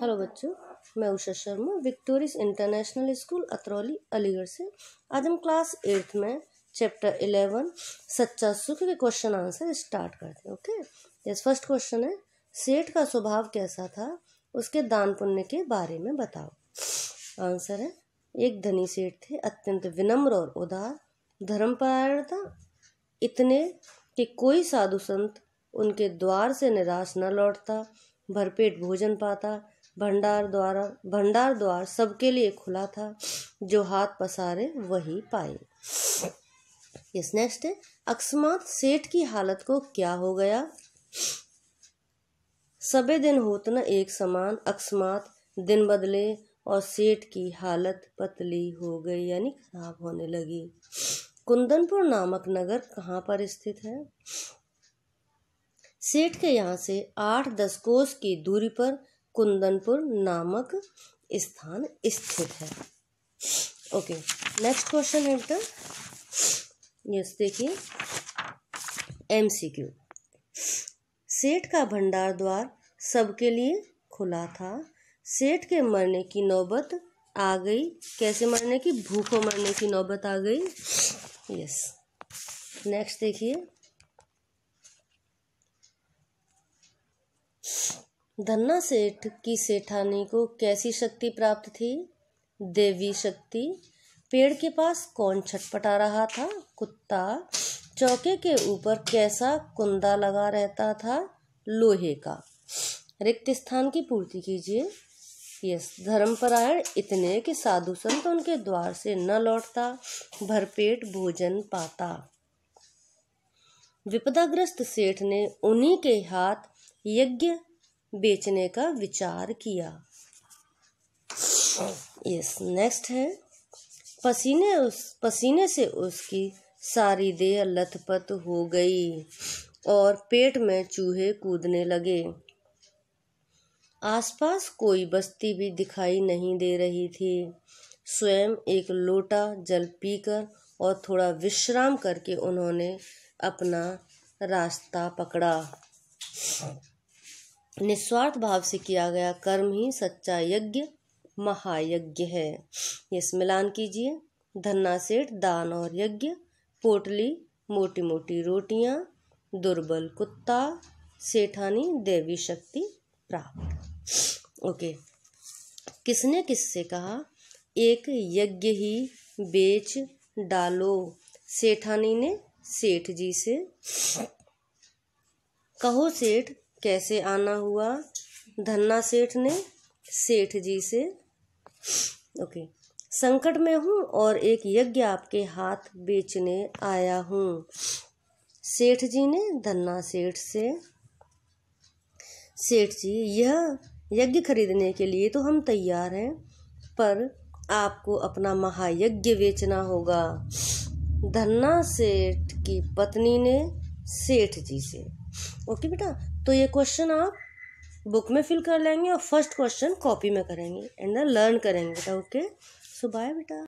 hello बच्चों मैं Usha Sharma Victorious International School Atrauli Aligarh से आज हम क्लास एट्थ में चैप्टर इलेवन सच्चा सुख के क्वेश्चन आंसर स्टार्ट करते हैं ओके यस फर्स्ट क्वेश्चन है सेठ का स्वभाव कैसा था उसके दान पुण्य के बारे में बताओ आंसर है एक धनी सेठ थे अत्यंत विनम्र और उदार धर्मपरायण था इतने कि कोई साधु संत उनके द्वार से निराश न लौटता भरपेट भोजन पाता भंडार द्वारा भंडार द्वार सबके लिए खुला था जो हाथ पसारे वही पाए यस नेक्स्ट है अकस्मात सेठ की हालत को क्या हो गया सबे दिन होत न एक समान अकस्मात दिन बदले और सेठ की हालत पतली हो गई यानी खराब होने लगी कुंदनपुर नामक नगर कहाँ पर स्थित है सेठ के यहाँ से आठ दस कोस की दूरी पर कुंदनपुर नामक स्थान स्थित है ओके नेक्स्ट क्वेश्चन है बेटा यस देखिए क्यू सेठ का भंडार द्वार सबके लिए खुला था सेठ के मरने की नौबत आ गई कैसे मरने की भूखों मरने की नौबत आ गई यस नेक्स्ट देखिए धन्ना सेठ की सेठानी को कैसी शक्ति प्राप्त थी देवी शक्ति पेड़ के पास कौन छटपटा रहा था कुत्ता चौके के ऊपर कैसा कुंदा लगा रहता था लोहे का रिक्त स्थान की पूर्ति कीजिए यस धर्मपरायण इतने कि साधु संत उनके द्वार से न लौटता भरपेट भोजन पाता विपदाग्रस्त सेठ ने उन्हीं के हाथ यज्ञ बेचने का विचार किया यस नेक्स्ट है पसीने उस पसीने से उसकी सारी देह लथपथ हो गई और पेट में चूहे कूदने लगे आसपास कोई बस्ती भी दिखाई नहीं दे रही थी स्वयं एक लोटा जल पीकर और थोड़ा विश्राम करके उन्होंने अपना रास्ता पकड़ा निस्वार्थ भाव से किया गया कर्म ही सच्चा यज्ञ महायज्ञ है ये मिलान कीजिए धन्ना सेठ दान और यज्ञ पोटली मोटी मोटी रोटियां दुर्बल कुत्ता सेठानी देवी शक्ति प्राप्त ओके किसने किससे कहा एक यज्ञ ही बेच डालो सेठानी ने सेठ जी से कहो सेठ कैसे आना हुआ धन्ना सेठ ने सेठ जी से ओके संकट में हूँ और एक यज्ञ आपके हाथ बेचने आया हूँ सेठ जी ने धन्ना सेठ से सेठ जी यह यज्ञ खरीदने के लिए तो हम तैयार हैं पर आपको अपना महायज्ञ बेचना होगा धन्ना सेठ की पत्नी ने सेठ जी से ओके बेटा तो ये क्वेश्चन आप बुक में फिल कर लेंगे और फर्स्ट क्वेश्चन कॉपी में करेंगे एंड लर्न करेंगे बेटा ओके सो बाय बेटा